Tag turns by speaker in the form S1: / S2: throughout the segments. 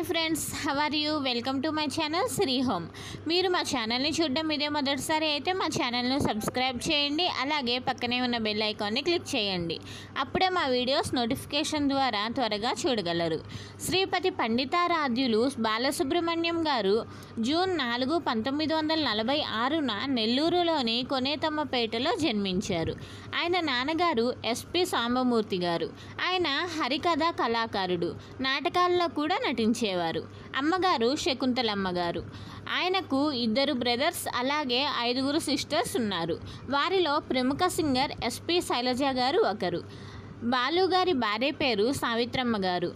S1: hi friends how are you welcome to my channel Sri home మీరు మా ఛానల్ని చూడడం ఇదే మొదటిసారి అయితే మా ఛానల్ను సబ్స్క్రైబ్ చేయండి అలాగే పక్కనే ఉన్న బెల్ ఐకాన్ని క్లిక్ చేయండి అప్పుడే మా వీడియోస్ నోటిఫికేషన్ ద్వారా త్వరగా చూడగలరు శ్రీపతి పండితారాధ్యులు బాలసుబ్రహ్మణ్యం గారు జూన్ నాలుగు పంతొమ్మిది వందల నలభై ఆరున నెల్లూరులోని కొనేతమ్మపేటలో జన్మించారు ఆయన నాన్నగారు ఎస్పి సాంబమూర్తి గారు ఆయన హరికథ కళాకారుడు నాటకాల్లో కూడా నటించారు ఉండేవారు అమ్మగారు శకుంతలమ్మగారు ఆయనకు ఇద్దరు బ్రదర్స్ అలాగే ఐదుగురు సిస్టర్స్ ఉన్నారు వారిలో ప్రముఖ సింగర్ ఎస్పి శైలజ గారు ఒకరు బాలు గారి భార్య పేరు సావిత్రమ్మ గారు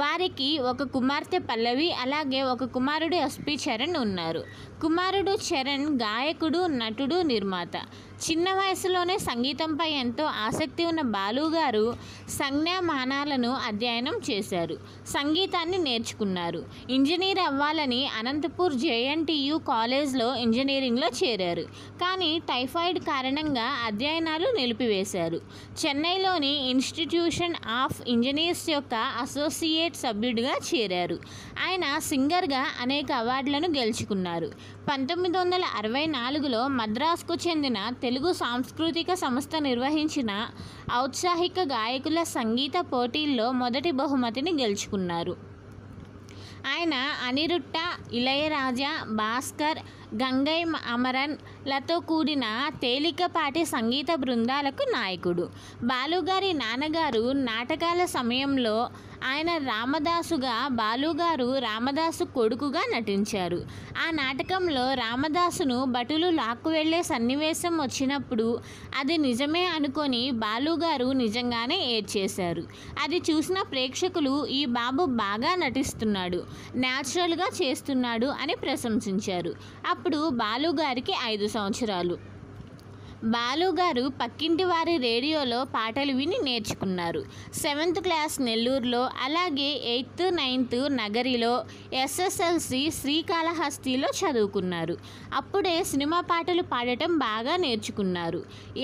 S1: వారికి ఒక కుమార్తె పల్లవి అలాగే ఒక కుమారుడు ఎస్పి చరణ్ ఉన్నారు కుమారుడు చరణ్ గాయకుడు నటుడు నిర్మాత చిన్న వయసులోనే సంగీతంపై ఎంతో ఆసక్తి ఉన్న బాలు గారు సంజ్ఞామానాలను అధ్యయనం చేశారు సంగీతాన్ని నేర్చుకున్నారు ఇంజనీర్ అవ్వాలని అనంతపూర్ జేఎన్టీయు కాలేజ్లో ఇంజనీరింగ్లో చేరారు కానీ టైఫాయిడ్ కారణంగా అధ్యయనాలు నిలిపివేశారు చెన్నైలోని ఇన్స్టిట్యూషన్ ఆఫ్ ఇంజనీర్స్ యొక్క అసోసియేట్ సభ్యుడిగా చేరారు ఆయన సింగర్గా అనేక అవార్డులను గెలుచుకున్నారు పంతొమ్మిది వందల అరవై నాలుగులో మద్రాసుకు చెందిన తెలుగు తెలుగు సాంస్కృతిక సంస్థ నిర్వహించిన ఔత్సాహిక గాయకుల సంగీత పోటీల్లో మొదటి బహుమతిని గెలుచుకున్నారు ఆయన అనిరుట్ట ఇళయరాజా భాస్కర్ గంగై అమరన్ లతో కూడిన తేలికపాటి సంగీత బృందాలకు నాయకుడు బాలుగారి నాన్నగారు నాటకాల సమయంలో ఆయన రామదాసుగా బాలుగారు రామదాసు కొడుకుగా నటించారు ఆ నాటకంలో రామదాసును భటులు వెళ్లే సన్నివేశం వచ్చినప్పుడు అది నిజమే అనుకొని బాలుగారు నిజంగానే ఏడ్చేశారు అది చూసిన ప్రేక్షకులు ఈ బాబు బాగా నటిస్తున్నాడు న్యాచురల్గా చేస్తున్నాడు అని ప్రశంసించారు అప్పుడు బాలుగారికి ఐదు సంవత్సరాలు బాలుగారు పక్కింటి వారి రేడియోలో పాటలు విని నేర్చుకున్నారు సెవెంత్ క్లాస్ నెల్లూరులో అలాగే ఎయిత్ నైన్త్ నగరిలో ఎస్ఎస్ఎల్సి శ్రీకాళహస్తిలో చదువుకున్నారు అప్పుడే సినిమా పాటలు పాడటం బాగా నేర్చుకున్నారు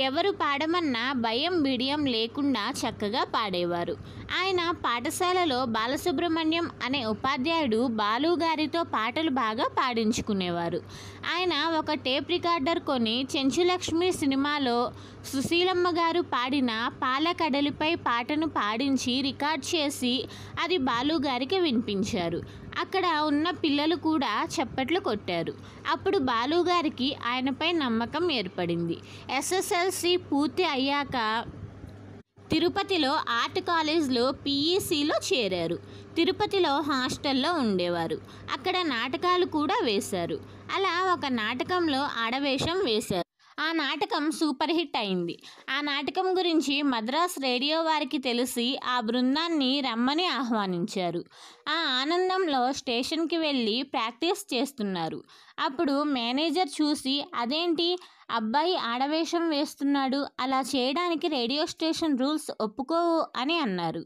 S1: ఎవరు పాడమన్నా భయం బిడియం లేకుండా చక్కగా పాడేవారు ఆయన పాఠశాలలో బాలసుబ్రహ్మణ్యం అనే ఉపాధ్యాయుడు బాలుగారితో పాటలు బాగా పాడించుకునేవారు ఆయన ఒక టేప్ రికార్డర్ కొని చెంచులక్ష్మి సినిమాలో సుశీలమ్మ గారు పాడిన పాలకడలిపై పాటను పాడించి రికార్డ్ చేసి అది బాలుగారికి వినిపించారు అక్కడ ఉన్న పిల్లలు కూడా చప్పట్లు కొట్టారు అప్పుడు బాలుగారికి ఆయనపై నమ్మకం ఏర్పడింది ఎస్ఎస్ఎల్సి పూర్తి అయ్యాక తిరుపతిలో ఆర్ట్ కాలేజ్లో పీఈసీలో చేరారు తిరుపతిలో హాస్టల్లో ఉండేవారు అక్కడ నాటకాలు కూడా వేశారు అలా ఒక నాటకంలో ఆడవేషం వేశారు ఆ నాటకం సూపర్ హిట్ అయింది ఆ నాటకం గురించి మద్రాస్ రేడియో వారికి తెలిసి ఆ బృందాన్ని రమ్మని ఆహ్వానించారు ఆ ఆనందంలో స్టేషన్కి వెళ్ళి ప్రాక్టీస్ చేస్తున్నారు అప్పుడు మేనేజర్ చూసి అదేంటి అబ్బాయి ఆడవేషం వేస్తున్నాడు అలా చేయడానికి రేడియో స్టేషన్ రూల్స్ ఒప్పుకోవు అని అన్నారు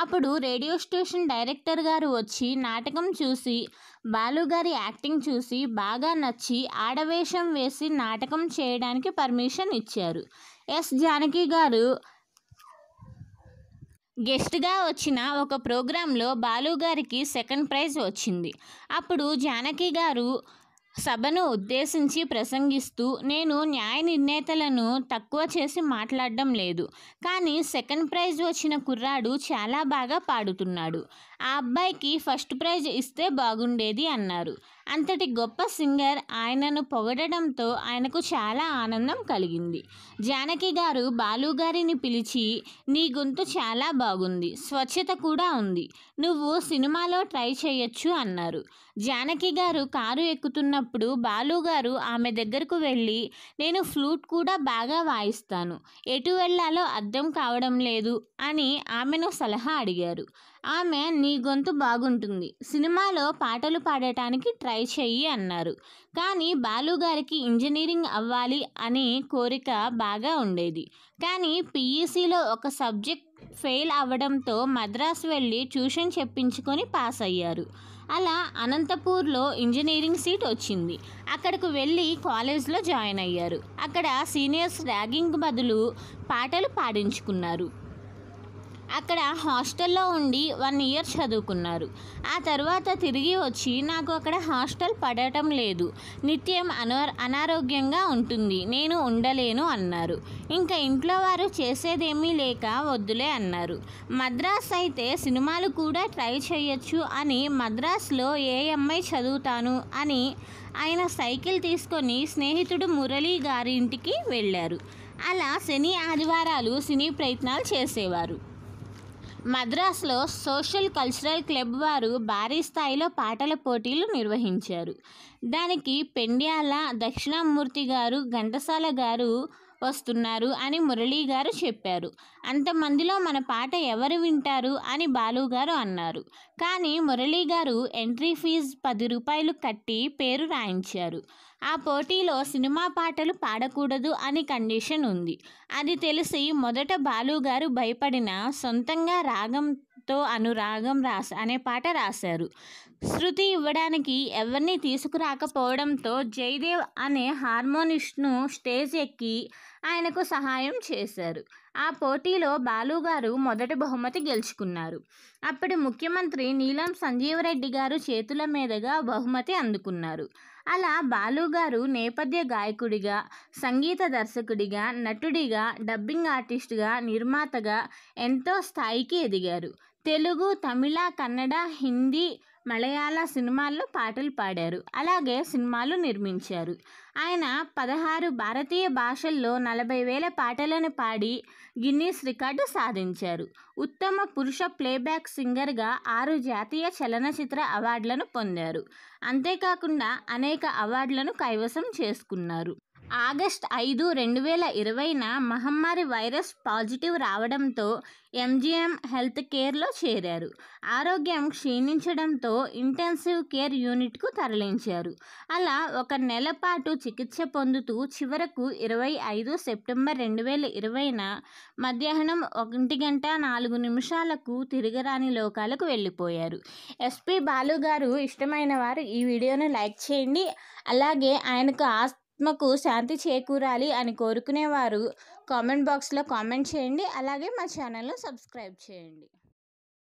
S1: అప్పుడు రేడియో స్టేషన్ డైరెక్టర్ గారు వచ్చి నాటకం చూసి బాలుగారి యాక్టింగ్ చూసి బాగా నచ్చి ఆడవేషం వేసి నాటకం చేయడానికి పర్మిషన్ ఇచ్చారు ఎస్ జానకి గారు గెస్ట్గా వచ్చిన ఒక ప్రోగ్రాంలో బాలుగారికి సెకండ్ ప్రైజ్ వచ్చింది అప్పుడు జానకి గారు సభను ఉద్దేశించి ప్రసంగిస్తూ నేను న్యాయ నిర్ణేతలను తక్కువ చేసి మాట్లాడడం లేదు కానీ సెకండ్ ప్రైజ్ వచ్చిన కుర్రాడు చాలా బాగా పాడుతున్నాడు ఆ అబ్బాయికి ఫస్ట్ ప్రైజ్ ఇస్తే బాగుండేది అన్నారు అంతటి గొప్ప సింగర్ ఆయనను పొగడడంతో ఆయనకు చాలా ఆనందం కలిగింది జానకి గారు బాలుగారిని పిలిచి నీ గొంతు చాలా బాగుంది స్వచ్ఛత కూడా ఉంది నువ్వు సినిమాలో ట్రై చేయొచ్చు అన్నారు జానకి గారు కారు ఎక్కుతున్నప్పుడు బాలుగారు ఆమె దగ్గరకు వెళ్ళి నేను ఫ్లూట్ కూడా బాగా వాయిస్తాను ఎటు వెళ్ళాలో అర్థం కావడం లేదు అని ఆమెను సలహా అడిగారు ఆమె నీ గొంతు బాగుంటుంది సినిమాలో పాటలు పాడటానికి ట్రై చెయ్యి అన్నారు కానీ బాలుగారికి ఇంజనీరింగ్ అవ్వాలి అనే కోరిక బాగా ఉండేది కానీ పీఈసీలో ఒక సబ్జెక్ట్ ఫెయిల్ అవ్వడంతో మద్రాస్ వెళ్ళి ట్యూషన్ చెప్పించుకొని పాస్ అయ్యారు అలా అనంతపూర్లో ఇంజనీరింగ్ సీట్ వచ్చింది అక్కడకు వెళ్ళి కాలేజ్లో జాయిన్ అయ్యారు అక్కడ సీనియర్స్ ర్యాగింగ్ బదులు పాటలు పాడించుకున్నారు అక్కడ హాస్టల్లో ఉండి వన్ ఇయర్ చదువుకున్నారు ఆ తర్వాత తిరిగి వచ్చి నాకు అక్కడ హాస్టల్ పడటం లేదు నిత్యం అనర్ అనారోగ్యంగా ఉంటుంది నేను ఉండలేను అన్నారు ఇంకా ఇంట్లో వారు చేసేదేమీ లేక వద్దులే అన్నారు మద్రాస్ అయితే సినిమాలు కూడా ట్రై చేయొచ్చు అని మద్రాస్లో ఏఎంఐ చదువుతాను అని ఆయన సైకిల్ తీసుకొని స్నేహితుడు మురళీ గారి ఇంటికి వెళ్ళారు అలా శని ఆదివారాలు సినీ ప్రయత్నాలు చేసేవారు మద్రాసులో సోషల్ కల్చరల్ క్లబ్ వారు భారీ స్థాయిలో పాటల పోటీలు నిర్వహించారు దానికి పెండ్యాల దక్షిణామూర్తి గారు ఘంటసాల గారు వస్తున్నారు అని మురళీ గారు చెప్పారు అంతమందిలో మన పాట ఎవరు వింటారు అని బాలుగారు అన్నారు కానీ మురళీ గారు ఎంట్రీ ఫీజు పది రూపాయలు కట్టి పేరు రాయించారు ఆ పోటీలో సినిమా పాటలు పాడకూడదు అని కండిషన్ ఉంది అది తెలిసి మొదట బాలుగారు భయపడిన సొంతంగా రాగం తో అనురాగం రాస అనే పాట రాశారు శృతి ఇవ్వడానికి ఎవరిని తీసుకురాకపోవడంతో జయదేవ్ అనే హార్మోనిస్ట్ను స్టేజ్ ఎక్కి ఆయనకు సహాయం చేశారు ఆ పోటీలో బాలుగారు మొదటి బహుమతి గెలుచుకున్నారు అప్పటి ముఖ్యమంత్రి నీలం సంజీవరెడ్డి గారు చేతుల మీదుగా బహుమతి అందుకున్నారు అలా బాలుగారు నేపథ్య గాయకుడిగా సంగీత దర్శకుడిగా నటుడిగా డబ్బింగ్ ఆర్టిస్టుగా నిర్మాతగా ఎంతో స్థాయికి ఎదిగారు తెలుగు తమిళ కన్నడ హిందీ మలయాళ సినిమాల్లో పాటలు పాడారు అలాగే సినిమాలు నిర్మించారు ఆయన పదహారు భారతీయ భాషల్లో నలభై వేల పాటలను పాడి గిన్నీస్ రికార్డు సాధించారు ఉత్తమ పురుష ప్లేబ్యాక్ సింగర్గా ఆరు జాతీయ చలనచిత్ర అవార్డులను పొందారు అంతేకాకుండా అనేక అవార్డులను కైవసం చేసుకున్నారు ఆగస్ట్ ఐదు రెండు వేల ఇరవైన మహమ్మారి వైరస్ పాజిటివ్ రావడంతో ఎంజీఎం హెల్త్ కేర్లో చేరారు ఆరోగ్యం క్షీణించడంతో ఇంటెన్సివ్ కేర్ యూనిట్కు తరలించారు అలా ఒక నెల పాటు చికిత్స పొందుతూ చివరకు ఇరవై ఐదు సెప్టెంబర్ రెండు వేల ఇరవైన మధ్యాహ్నం ఒకటి గంట నాలుగు నిమిషాలకు తిరగరాని లోకాలకు వెళ్ళిపోయారు ఎస్పి బాలు గారు ఇష్టమైన వారు ఈ వీడియోను లైక్ చేయండి అలాగే ఆయనకు ఆస్తి ఆత్మకు శాంతి చేకూరాలి అని కోరుకునేవారు కామెంట్ బాక్స్లో కామెంట్ చేయండి అలాగే మా ఛానల్ను సబ్స్క్రైబ్ చేయండి